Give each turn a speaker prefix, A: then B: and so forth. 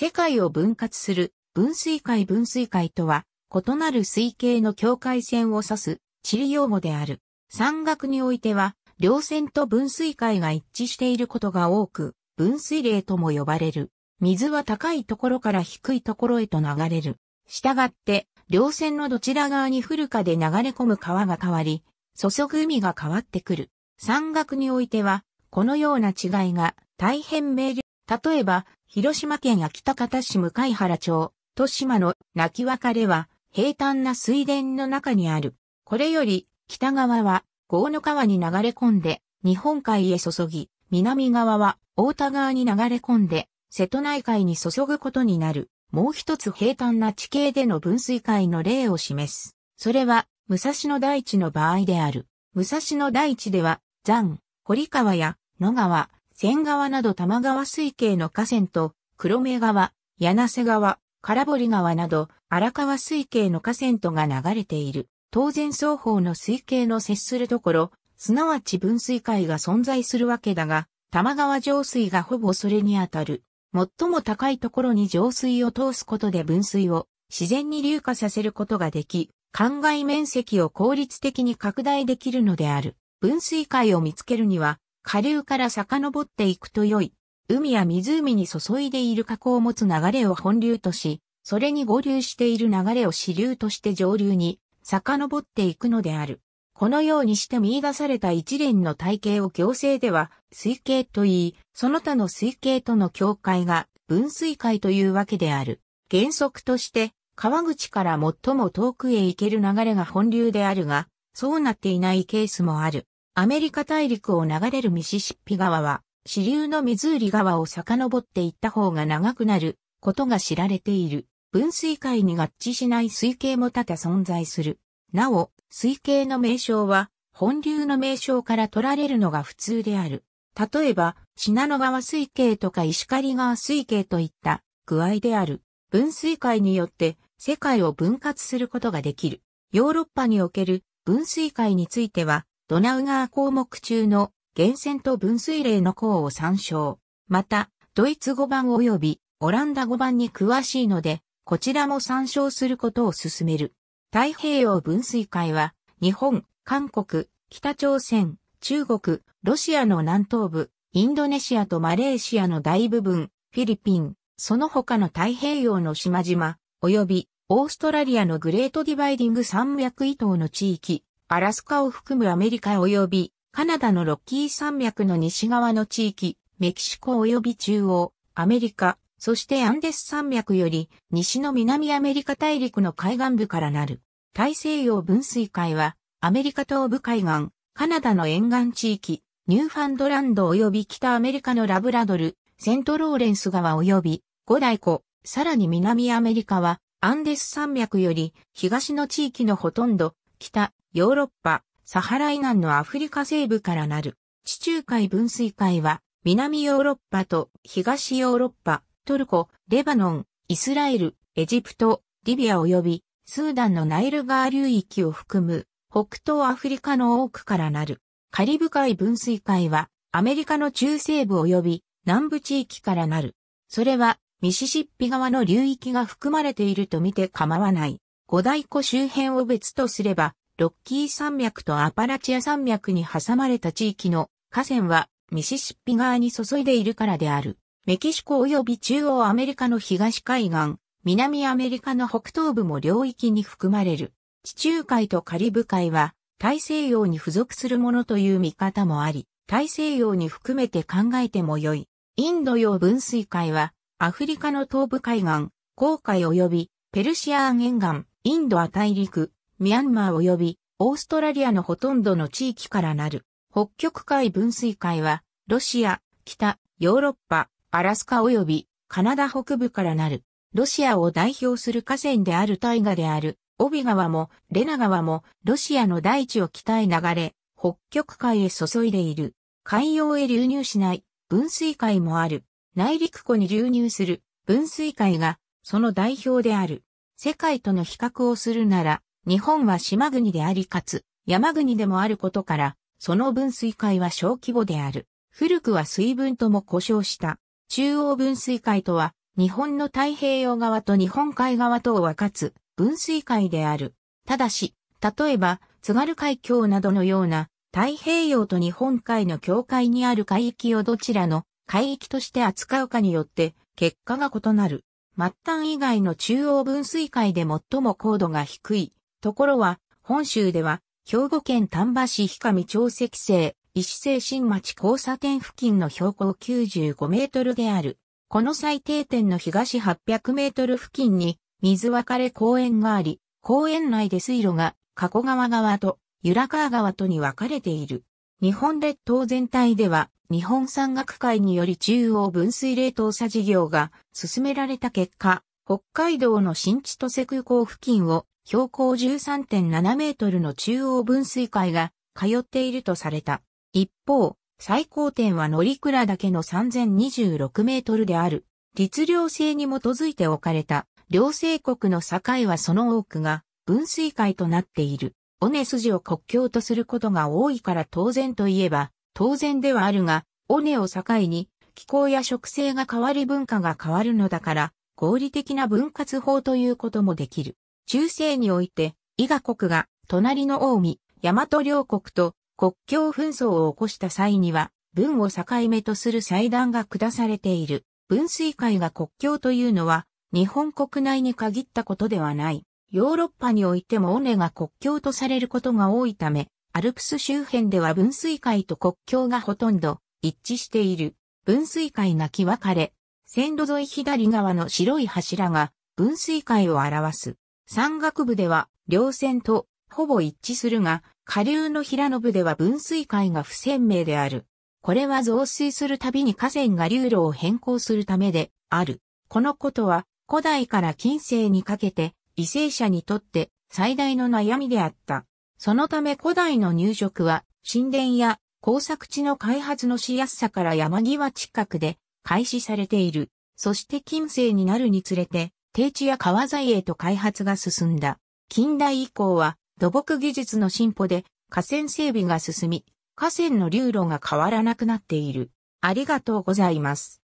A: 世界を分割する分水界分水界とは、異なる水系の境界線を指す地理用語である。山岳においては、両線と分水界が一致していることが多く、分水嶺とも呼ばれる。水は高いところから低いところへと流れる。したがって、両線のどちら側に降るかで流れ込む川が変わり、注ぐ海が変わってくる。山岳においては、このような違いが大変明瞭。例えば、広島県秋田方市向原町、豊島の泣き別れは、平坦な水田の中にある。これより、北側は、豪野川に流れ込んで、日本海へ注ぎ、南側は、大田川に流れ込んで、瀬戸内海に注ぐことになる。もう一つ平坦な地形での分水海の例を示す。それは、武蔵野大地の場合である。武蔵野大地では、山、堀川や野川、仙川など玉川水系の河川と、黒目川、柳瀬川、空堀川など、荒川水系の河川とが流れている。当然双方の水系の接するところ、すなわち分水界が存在するわけだが、玉川上水がほぼそれにあたる。最も高いところに上水を通すことで分水を自然に流下させることができ、灌漑面積を効率的に拡大できるのである。分水界を見つけるには、下流から遡っていくと良い。海や湖に注いでいる河口を持つ流れを本流とし、それに合流している流れを支流として上流に遡っていくのである。このようにして見出された一連の体系を行政では水系と言い、その他の水系との境界が分水界というわけである。原則として川口から最も遠くへ行ける流れが本流であるが、そうなっていないケースもある。アメリカ大陸を流れるミシシッピ川は、支流のミズーリ川を遡っていった方が長くなることが知られている。分水界に合致しない水系も多々存在する。なお、水系の名称は、本流の名称から取られるのが普通である。例えば、信濃川水系とか石狩川水系といった具合である。分水界によって世界を分割することができる。ヨーロッパにおける分水界については、ドナウ川項目中の源泉と分水嶺の項を参照。また、ドイツ語版及びオランダ語版に詳しいので、こちらも参照することを勧める。太平洋分水会は、日本、韓国、北朝鮮、中国、ロシアの南東部、インドネシアとマレーシアの大部分、フィリピン、その他の太平洋の島々、及びオーストラリアのグレートディバイディング山脈以東の地域、アラスカを含むアメリカ及びカナダのロッキー山脈の西側の地域、メキシコ及び中央、アメリカ、そしてアンデス山脈より西の南アメリカ大陸の海岸部からなる。大西洋分水海はアメリカ東部海岸、カナダの沿岸地域、ニューファンドランド及び北アメリカのラブラドル、セントローレンス川及び五大湖、さらに南アメリカはアンデス山脈より東の地域のほとんど、北、ヨーロッパ、サハラ以南のアフリカ西部からなる。地中海分水海は、南ヨーロッパと東ヨーロッパ、トルコ、レバノン、イスラエル、エジプト、リビア及び、スーダンのナイル川流域を含む、北東アフリカの多くからなる。カリブ海分水海は、アメリカの中西部及び南部地域からなる。それは、ミシシッピ川の流域が含まれていると見て構わない。五大湖周辺を別とすれば、ロッキー山脈とアパラチア山脈に挟まれた地域の河川はミシシッピ側に注いでいるからである。メキシコ及び中央アメリカの東海岸、南アメリカの北東部も領域に含まれる。地中海とカリブ海は大西洋に付属するものという見方もあり、大西洋に含めて考えてもよい。インド洋分水海はアフリカの東部海岸、紅海及びペルシア沿岸、インドア大陸、ミャンマー及びオーストラリアのほとんどの地域からなる。北極海分水海は、ロシア、北、ヨーロッパ、アラスカ及びカナダ北部からなる。ロシアを代表する河川である大河である、オビ川もレナ川もロシアの大地を北へ流れ、北極海へ注いでいる。海洋へ流入しない分水海もある。内陸湖に流入する分水海がその代表である。世界との比較をするなら、日本は島国でありかつ、山国でもあることから、その分水会は小規模である。古くは水分とも呼称した。中央分水会とは、日本の太平洋側と日本海側とを分かつ分水会である。ただし、例えば、津軽海峡などのような太平洋と日本海の境界にある海域をどちらの海域として扱うかによって結果が異なる。末端以外の中央分水界で最も高度が低いところは、本州では、兵庫県丹波市氷上町石西、石西新町交差点付近の標高95メートルである。この最低点の東800メートル付近に水別れ公園があり、公園内で水路が加古川川と由良川川とに分かれている。日本列島全体では日本山岳会により中央分水冷凍砂事業が進められた結果、北海道の新千歳空港付近を標高13.7メートルの中央分水会が通っているとされた。一方、最高点は乗鞍岳の3026メートルである。律令制に基づいて置かれた、両西国の境はその多くが、分水会となっている。尾根筋を国境とすることが多いから当然といえば、当然ではあるが、尾根を境に、気候や植生が変わり文化が変わるのだから、合理的な分割法ということもできる。中世において、伊賀国が隣の近江、大和両国と国境紛争を起こした際には、文を境目とする祭壇が下されている。分水会が国境というのは、日本国内に限ったことではない。ヨーロッパにおいても尾根が国境とされることが多いため、アルプス周辺では分水会と国境がほとんど一致している。分水会が木分かれ、線路沿い左側の白い柱が分水会を表す。山岳部では稜線とほぼ一致するが、下流の平野部では分水界が不鮮明である。これは増水するたびに河川が流路を変更するためである。このことは古代から近世にかけて、為性者にとって最大の悩みであった。そのため古代の入植は神殿や工作地の開発のしやすさから山際近くで開始されている。そして近世になるにつれて低地や川材へと開発が進んだ。近代以降は土木技術の進歩で河川整備が進み、河川の流路が変わらなくなっている。ありがとうございます。